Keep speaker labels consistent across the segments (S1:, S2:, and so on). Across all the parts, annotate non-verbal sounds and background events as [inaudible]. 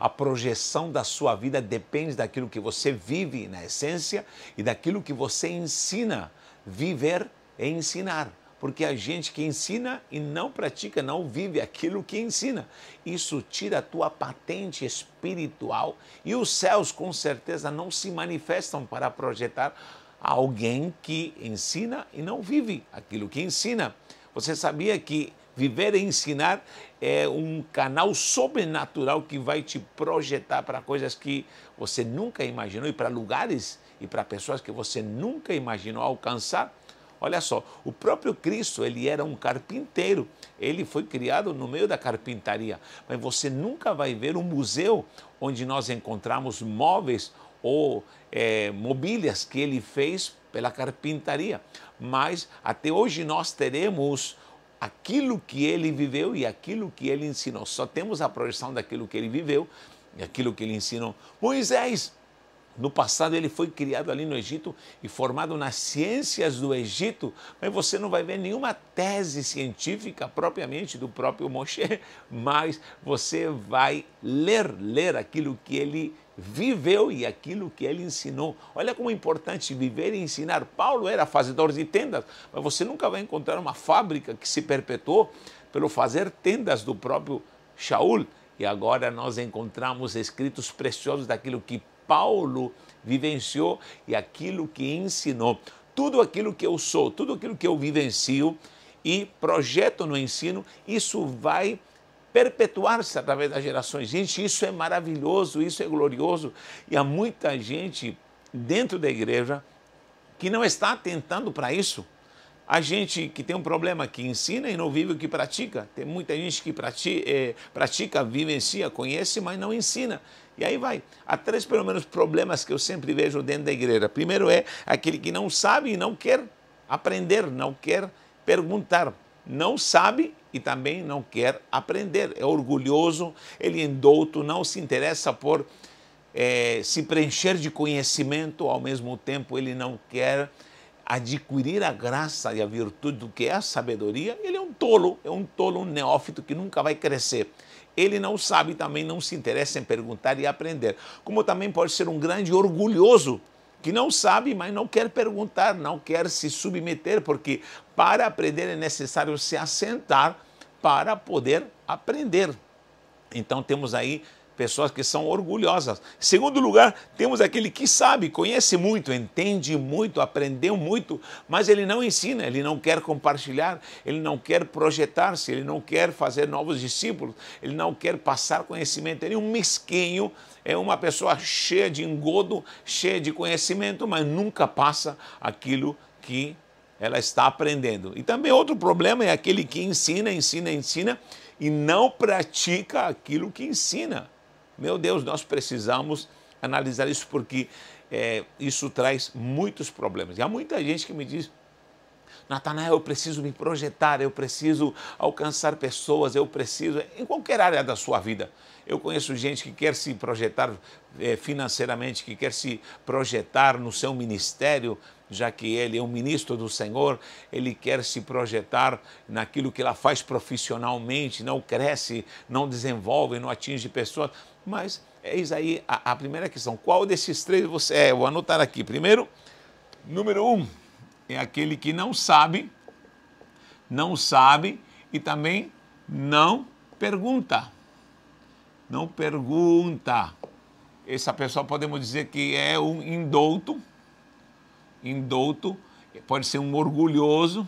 S1: A projeção da sua vida depende daquilo que você vive na essência e daquilo que você ensina. Viver é ensinar, porque a gente que ensina e não pratica, não vive aquilo que ensina. Isso tira a tua patente espiritual e os céus com certeza não se manifestam para projetar alguém que ensina e não vive aquilo que ensina. Você sabia que Viver e ensinar é um canal sobrenatural que vai te projetar para coisas que você nunca imaginou e para lugares e para pessoas que você nunca imaginou alcançar. Olha só, o próprio Cristo, ele era um carpinteiro. Ele foi criado no meio da carpintaria. Mas você nunca vai ver um museu onde nós encontramos móveis ou é, mobílias que ele fez pela carpintaria. Mas até hoje nós teremos aquilo que ele viveu e aquilo que ele ensinou. Só temos a projeção daquilo que ele viveu e aquilo que ele ensinou. Moisés no passado ele foi criado ali no Egito e formado nas ciências do Egito, mas você não vai ver nenhuma tese científica propriamente do próprio Moshe, [laughs] mas você vai ler, ler aquilo que ele viveu e aquilo que ele ensinou. Olha como é importante viver e ensinar. Paulo era fazedor de tendas, mas você nunca vai encontrar uma fábrica que se perpetuou pelo fazer tendas do próprio Shaul. E agora nós encontramos escritos preciosos daquilo que Paulo vivenciou e aquilo que ensinou. Tudo aquilo que eu sou, tudo aquilo que eu vivencio e projeto no ensino, isso vai perpetuar-se através das gerações. Gente, isso é maravilhoso, isso é glorioso. E há muita gente dentro da igreja que não está atentando para isso. Há gente que tem um problema que ensina e não vive o que pratica. Tem muita gente que pratica, é, eh, pratica vivencia, conhece, mas não ensina. E aí vai. Há três, pelo menos, problemas que eu sempre vejo dentro da igreja. Primeiro é aquele que não sabe e não quer aprender, não quer perguntar. Não sabe e também não quer aprender. É orgulhoso, ele é indouto, não se interessa por é, se preencher de conhecimento, ao mesmo tempo ele não quer adquirir a graça e a virtude do que é a sabedoria, ele é um tolo, é um tolo, um neófito que nunca vai crescer ele não sabe e também não se interessa em perguntar e aprender. Como também pode ser um grande orgulhoso que não sabe, mas não quer perguntar, não quer se submeter, porque para aprender é necessário se assentar para poder aprender. Então temos aí pessoas que são orgulhosas. Segundo lugar, temos aquele que sabe, conhece muito, entende muito, aprendeu muito, mas ele não ensina, ele não quer compartilhar, ele não quer projetar-se, ele não quer fazer novos discípulos, ele não quer passar conhecimento. Ele é um mesquinho, é uma pessoa cheia de engodo, cheia de conhecimento, mas nunca passa aquilo que ela está aprendendo. E também outro problema é aquele que ensina, ensina, ensina e não pratica aquilo que ensina. Meu Deus, nós precisamos analisar isso porque é, isso traz muitos problemas. E há muita gente que me diz, Natanael, eu preciso me projetar, eu preciso alcançar pessoas, eu preciso, em qualquer área da sua vida. Eu conheço gente que quer se projetar é, financeiramente, que quer se projetar no seu ministério, já que ele é um ministro do Senhor, ele quer se projetar naquilo que ela faz profissionalmente, não cresce, não desenvolve, não atinge pessoas. Mas eis é aí a, a primeira questão. Qual desses três você é? Vou anotar aqui. Primeiro, número um, é aquele que não sabe, não sabe e também não pergunta. Não pergunta. Essa pessoa podemos dizer que é um indouto, indouto, pode ser um orgulhoso,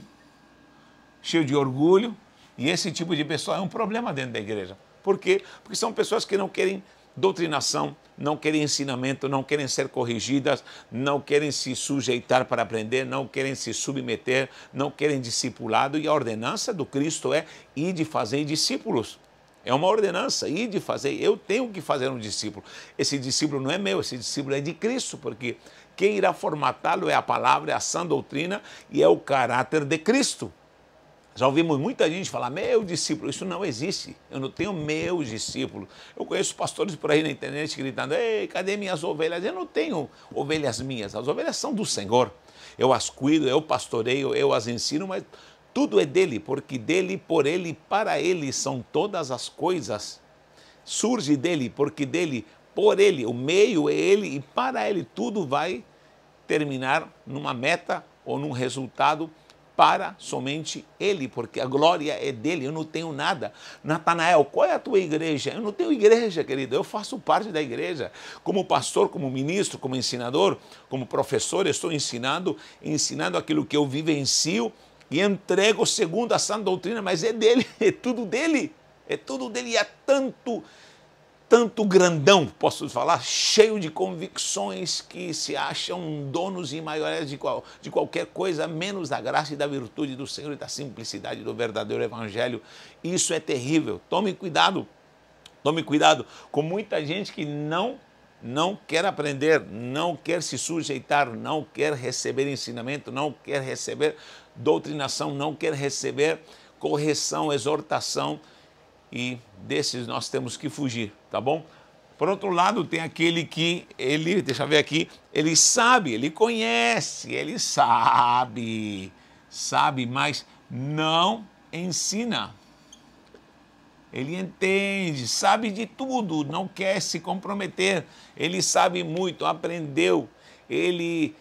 S1: cheio de orgulho, e esse tipo de pessoa é um problema dentro da igreja. Por quê? Porque são pessoas que não querem doutrinação, não querem ensinamento, não querem ser corrigidas, não querem se sujeitar para aprender, não querem se submeter, não querem discipulado. E a ordenança do Cristo é ir de fazer discípulos. É uma ordenança, ir de fazer. Eu tenho que fazer um discípulo. Esse discípulo não é meu, esse discípulo é de Cristo, porque quem irá formatá-lo é a palavra, é a sã doutrina e é o caráter de Cristo. Já ouvimos muita gente falar, meu discípulo, isso não existe. Eu não tenho meus discípulos. Eu conheço pastores por aí na internet gritando, ei, cadê minhas ovelhas? Eu não tenho ovelhas minhas. As ovelhas são do Senhor. Eu as cuido, eu pastoreio, eu as ensino, mas tudo é dele, porque dele, por ele, para ele são todas as coisas. Surge dele, porque dele, por ele, o meio é ele e para ele tudo vai terminar numa meta ou num resultado para somente Ele, porque a glória é dele, eu não tenho nada. Natanael, qual é a tua igreja? Eu não tenho igreja, querido, eu faço parte da igreja. Como pastor, como ministro, como ensinador, como professor, eu estou ensinando, ensinando aquilo que eu vivencio e entrego segundo a sã doutrina, mas é dele, [laughs] é tudo dele, é tudo dele e há tanto tanto grandão, posso falar, cheio de convicções que se acham donos e maiores de, qual, de qualquer coisa, menos da graça e da virtude do Senhor e da simplicidade do verdadeiro Evangelho. Isso é terrível. Tome cuidado, tome cuidado com muita gente que não não quer aprender, não quer se sujeitar, não quer receber ensinamento, não quer receber doutrinação, não quer receber correção, exortação e desses nós temos que fugir, tá bom? Por outro lado, tem aquele que ele, deixa eu ver aqui, ele sabe, ele conhece, ele sabe, sabe, mas não ensina. Ele entende, sabe de tudo, não quer se comprometer. Ele sabe muito, aprendeu, ele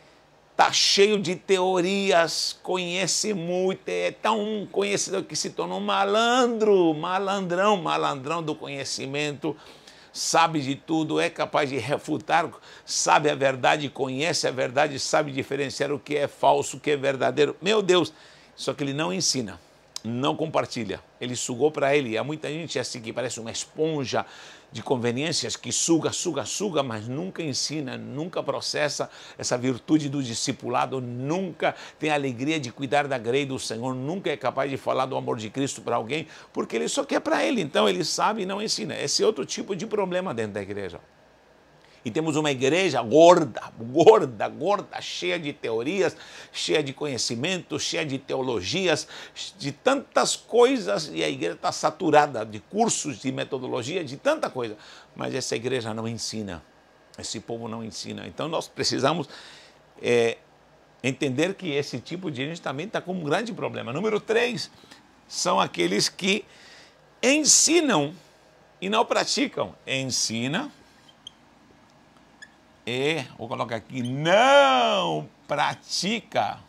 S1: Está cheio de teorias, conhece muito, é tão conhecido que se tornou malandro, malandrão, malandrão do conhecimento, sabe de tudo, é capaz de refutar, sabe a verdade, conhece a verdade, sabe diferenciar o que é falso, o que é verdadeiro. Meu Deus! Só que ele não ensina, não compartilha. Ele sugou para ele. Há muita gente assim que parece uma esponja, de conveniências que suga, suga, suga, mas nunca ensina, nunca processa essa virtude do discipulado, nunca tem a alegria de cuidar da grei do Senhor, nunca é capaz de falar do amor de Cristo para alguém, porque ele só quer para ele, então ele sabe e não ensina. Esse é outro tipo de problema dentro da igreja. E temos uma igreja gorda, gorda, gorda, cheia de teorias, cheia de conhecimentos, cheia de teologias, de tantas coisas, e a igreja está saturada de cursos, de metodologia, de tanta coisa. Mas essa igreja não ensina, esse povo não ensina. Então nós precisamos é, entender que esse tipo de gente também está com um grande problema. Número três, são aqueles que ensinam e não praticam. Ensina, e, vou colocar aqui, não pratica.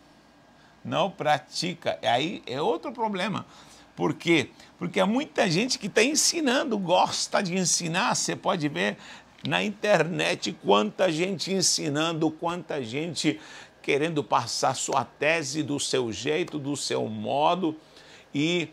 S1: Não pratica. Aí é outro problema. Por quê? Porque há muita gente que está ensinando, gosta de ensinar. Você pode ver na internet quanta gente ensinando, quanta gente querendo passar sua tese do seu jeito, do seu modo. E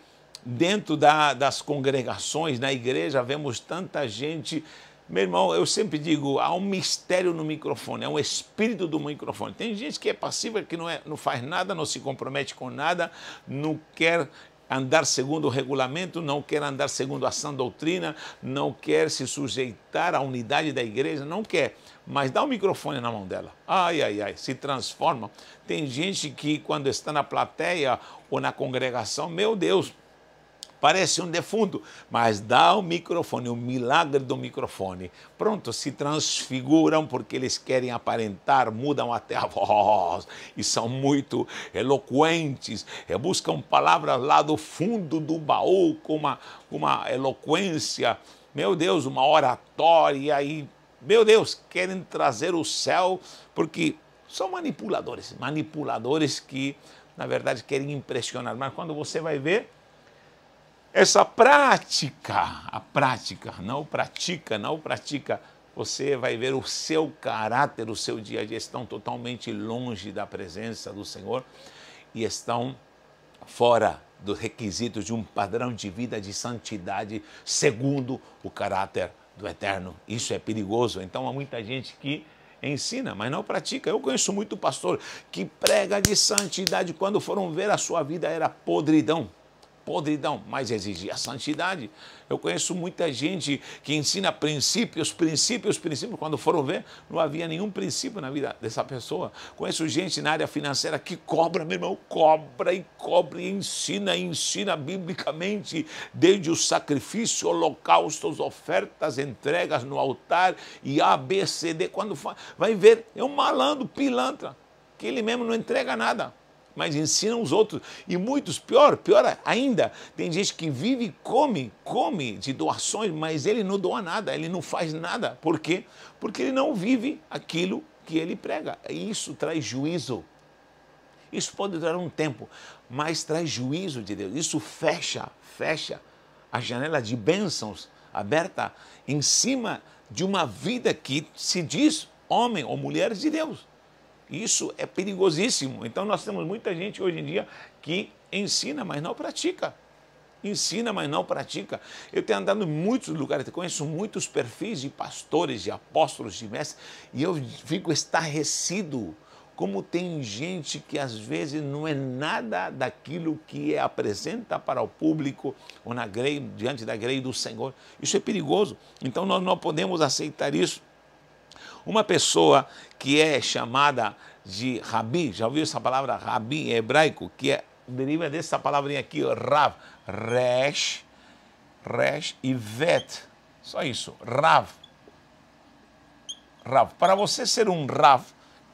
S1: dentro da, das congregações, na igreja, vemos tanta gente meu irmão, eu sempre digo, há um mistério no microfone, há um espírito do microfone. Tem gente que é passiva, que não, é, não faz nada, não se compromete com nada, não quer andar segundo o regulamento, não quer andar segundo a sã doutrina, não quer se sujeitar à unidade da igreja, não quer. Mas dá o um microfone na mão dela. Ai, ai, ai, se transforma. Tem gente que, quando está na plateia ou na congregação, meu Deus, parece um defunto, mas dá o microfone, o milagre do microfone. Pronto, se transfiguram porque eles querem aparentar, mudam até a [laughs] voz e são muito eloquentes, eh, buscam palavras lá do fundo do baú com uma, uma eloquência, meu Deus, uma oratória e, meu Deus, querem trazer o céu porque são manipuladores, manipuladores que na verdade querem impressionar, mas quando você vai ver, essa prática, a prática, não pratica, não pratica, você vai ver o seu caráter, o seu dia a dia estão totalmente longe da presença do Senhor e estão fora dos requisitos de um padrão de vida de santidade segundo o caráter do eterno. Isso é perigoso. Então há muita gente que ensina, mas não pratica. Eu conheço muito pastor que prega de santidade quando foram ver a sua vida era podridão podridão, mas exigir a santidade. Eu conheço muita gente que ensina princípios, princípios, princípios. Quando foram ver, não havia nenhum princípio na vida dessa pessoa. Conheço gente na área financeira que cobra, meu irmão, cobra e cobra e ensina, e ensina biblicamente, desde o sacrifício, holocaustos, ofertas, entregas no altar e A, B, C, D. Quando vai ver, é um malandro, pilantra, que ele mesmo não entrega nada mas ensinam os outros. E muitos, pior, pior ainda, tem gente que vive e come, come de doações, mas ele não doa nada, ele não faz nada. Por quê? Porque ele não vive aquilo que ele prega. E isso traz juízo. Isso pode durar um tempo, mas traz juízo de Deus. Isso fecha, fecha a janela de bênçãos aberta em cima de uma vida que se diz homem ou mulher de Deus. Isso é perigosíssimo. Então nós temos muita gente hoje em dia que ensina, mas não pratica. Ensina, mas não pratica. Eu tenho andado em muitos lugares, conheço muitos perfis de pastores, de apóstolos, de mestres, e eu fico estarrecido como tem gente que às vezes não é nada daquilo que é apresenta para o público ou na grei, diante da grei do Senhor. Isso é perigoso. Então nós não podemos aceitar isso. Uma pessoa que é chamada de rabi, já ouviu essa palavra rabi em hebraico, que é, deriva dessa palavrinha aqui, rav, resh, resh e vet, só isso, rav. Rav. Para você ser um rav,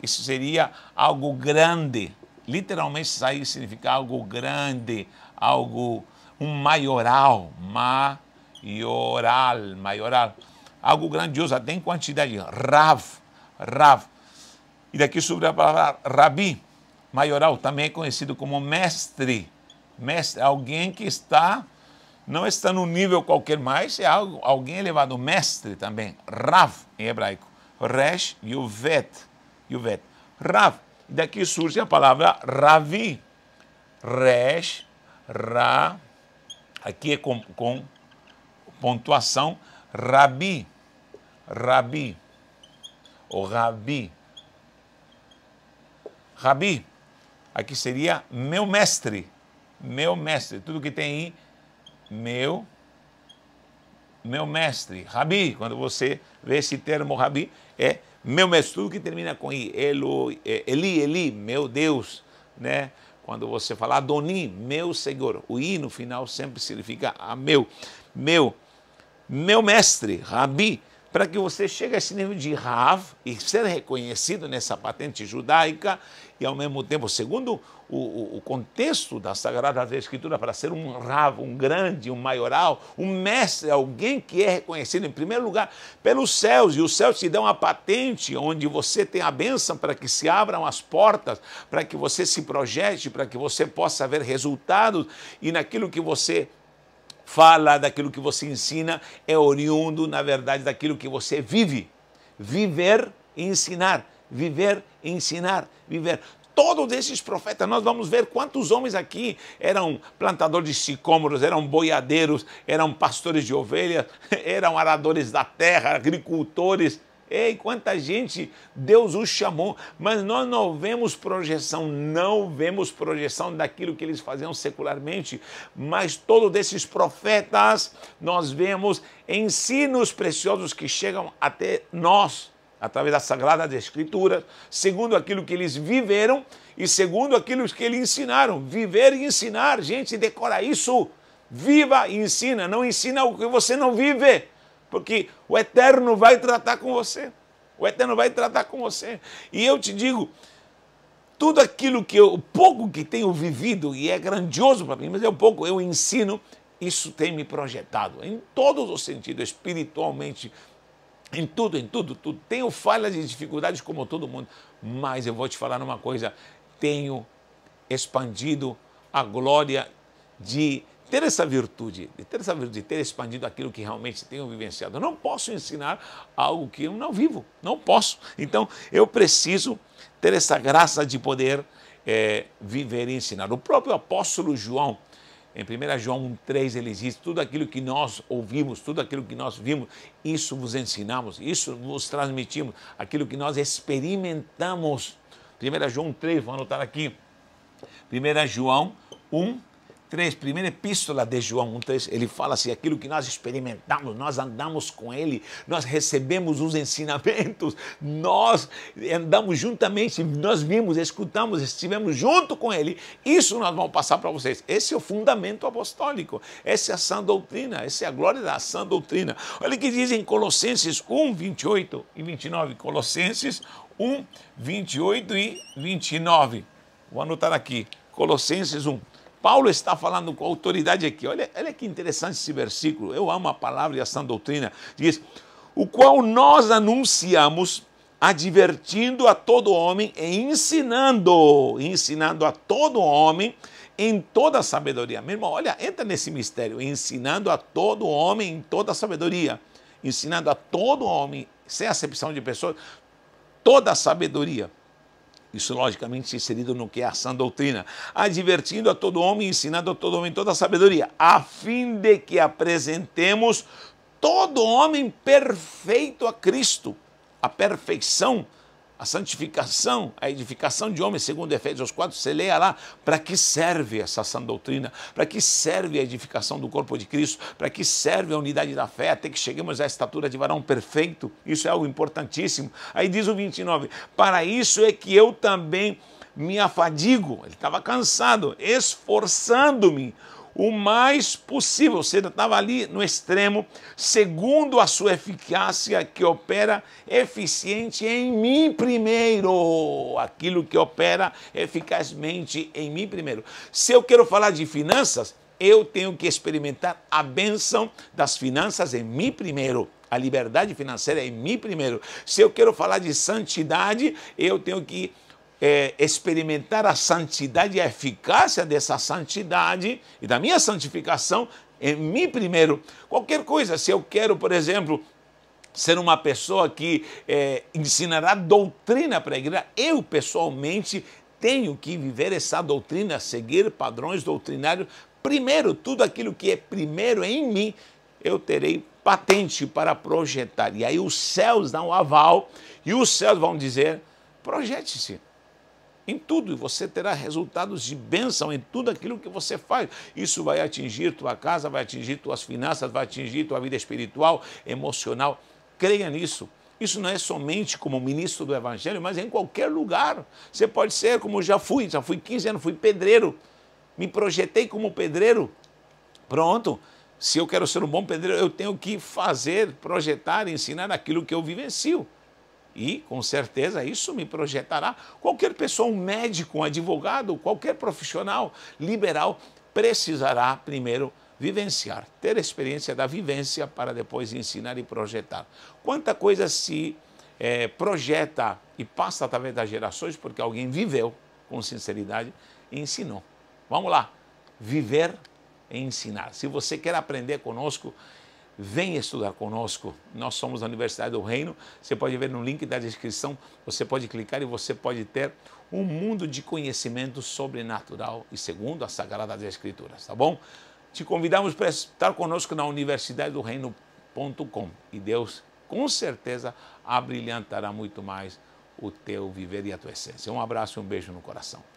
S1: isso seria algo grande, literalmente isso aí significa algo grande, algo, um maioral, maioral, maioral algo grandioso, até em quantidade. Rav, Rav. E daqui sobre a palavra Rabi, maioral, também é conhecido como mestre. Mestre, alguém que está, não está no nível qualquer mais, é algo, alguém elevado. Mestre também, Rav em hebraico. Resh Yuvet, Yuvet. Rav. daqui surge a palavra Ravi. Resh, Ra, aqui é com, com pontuação, Rabi, Rabi. O Rabi. Rabi. Aqui seria meu mestre. Meu mestre. Tudo que tem i, meu meu mestre, Rabi, quando você vê esse termo Rabi, é meu mestre, tudo que termina com I, Elo, é, Eli, Eli, meu Deus, né? Quando você fala Adoni, meu Senhor, o I no final sempre significa a meu, meu, meu mestre, Rabi, para que você chegue a esse nível de Rav e ser reconhecido nessa patente judaica e, ao mesmo tempo, segundo o, o contexto da Sagrada Escritura, para ser um Rav, um grande, um maioral, um mestre, alguém que é reconhecido, em primeiro lugar, pelos céus. E os céus te dão a patente onde você tem a bênção para que se abram as portas, para que você se projete, para que você possa ver resultados e naquilo que você fala, daquilo que você ensina, é oriundo, na verdade, daquilo que você vive. Viver e ensinar, viver e ensinar, viver. Todos esses profetas, nós vamos ver quantos homens aqui eram plantadores de sicômoros, eram boiadeiros, eram pastores de ovelhas, [laughs] eram aradores da terra, agricultores Ei, quanta gente Deus os chamou, mas nós não vemos projeção, não vemos projeção daquilo que eles faziam secularmente, mas todos esses profetas nós vemos ensinos preciosos que chegam até nós através das sagradas escrituras, segundo aquilo que eles viveram e segundo aquilo que eles ensinaram. Viver e ensinar, gente, decora isso. Viva e ensina, não ensina o que você não vive porque o Eterno vai tratar com você. O Eterno vai tratar com você. E eu te digo, tudo aquilo que eu, o pouco que tenho vivido, e é grandioso para mim, mas é o pouco eu ensino, isso tem me projetado em todos os sentidos, espiritualmente, em tudo, em tudo, tudo. Tenho falhas e dificuldades como todo mundo, mas eu vou te falar uma coisa: tenho expandido a glória de ter essa virtude, de ter essa virtude, de ter expandido aquilo que realmente tenho vivenciado. Eu não posso ensinar algo que eu não vivo, não posso. Então, eu preciso ter essa graça de poder é, viver e ensinar. O próprio apóstolo João, em 1 João 1,3, ele diz: tudo aquilo que nós ouvimos, tudo aquilo que nós vimos, isso vos ensinamos, isso vos transmitimos, aquilo que nós experimentamos. 1 João 3, vou anotar aqui. 1 João 1, 3, primeira epístola de João 1,3, ele fala assim: aquilo que nós experimentamos, nós andamos com ele, nós recebemos os ensinamentos, nós andamos juntamente, nós vimos, escutamos, estivemos junto com ele. Isso nós vamos passar para vocês. Esse é o fundamento apostólico, essa é a sã doutrina, essa é a glória da sã doutrina. Olha o que diz em Colossenses 1, 28 e 29. Colossenses 1, 28 e 29. Vou anotar aqui. Colossenses 1, Paulo está falando com autoridade aqui. Olha, olha que interessante esse versículo. Eu amo a palavra e a sã doutrina. Diz: O qual nós anunciamos, advertindo a todo homem e ensinando, ensinando a todo homem em toda sabedoria. Meu irmão, olha, entra nesse mistério. Ensinando a todo homem em toda sabedoria. Ensinando a todo homem, sem acepção de pessoas, toda sabedoria. Isso, logicamente, inserido no que é a sã doutrina. Advertindo a todo homem, ensinando a todo homem toda a sabedoria, a fim de que apresentemos todo homem perfeito a Cristo. A perfeição a santificação, a edificação de homens, segundo Efésios 4, você leia lá, para que serve essa sã doutrina, para que serve a edificação do corpo de Cristo, para que serve a unidade da fé, até que cheguemos à estatura de varão perfeito. Isso é algo importantíssimo. Aí diz o 29, para isso é que eu também me afadigo, ele estava cansado, esforçando-me o mais possível. Você estava ali no extremo, segundo a sua eficácia que opera eficiente em mim primeiro. Aquilo que opera eficazmente em mim primeiro. Se eu quero falar de finanças, eu tenho que experimentar a bênção das finanças em mim primeiro. A liberdade financeira é em mim primeiro. Se eu quero falar de santidade, eu tenho que é, experimentar a santidade e a eficácia dessa santidade e da minha santificação em mim primeiro. Qualquer coisa, se eu quero, por exemplo, ser uma pessoa que é, ensinará doutrina para a igreja, eu pessoalmente tenho que viver essa doutrina, seguir padrões doutrinários. Primeiro, tudo aquilo que é primeiro em mim, eu terei patente para projetar. E aí os céus dão aval e os céus vão dizer: projete-se em tudo, e você terá resultados de bênção em tudo aquilo que você faz. Isso vai atingir tua casa, vai atingir tuas finanças, vai atingir tua vida espiritual, emocional. Creia nisso. Isso não é somente como ministro do Evangelho, mas em qualquer lugar. Você pode ser como já fui, já fui 15 anos, fui pedreiro. Me projetei como pedreiro. Pronto. Se eu quero ser um bom pedreiro, eu tenho que fazer, projetar, ensinar aquilo que eu vivencio. E, com certeza, isso me projetará. Qualquer pessoa, um médico, um advogado, qualquer profissional liberal, precisará primeiro vivenciar, ter experiência da vivência para depois ensinar e projetar. Quanta coisa se é, projeta e passa através das gerações porque alguém viveu com sinceridade e ensinou. Vamos lá, viver e ensinar. Se você quer aprender conosco, Venha estudar conosco. Nós somos a Universidade do Reino. Você pode ver no link da descrição, você pode clicar e você pode ter um mundo de conhecimento sobrenatural e segundo as Sagradas Escrituras, tá bom? Te convidamos para estar conosco na Universidade do Reino.com e Deus, com certeza, abrilhantará muito mais o teu viver e a tua essência. Um abraço e um beijo no coração.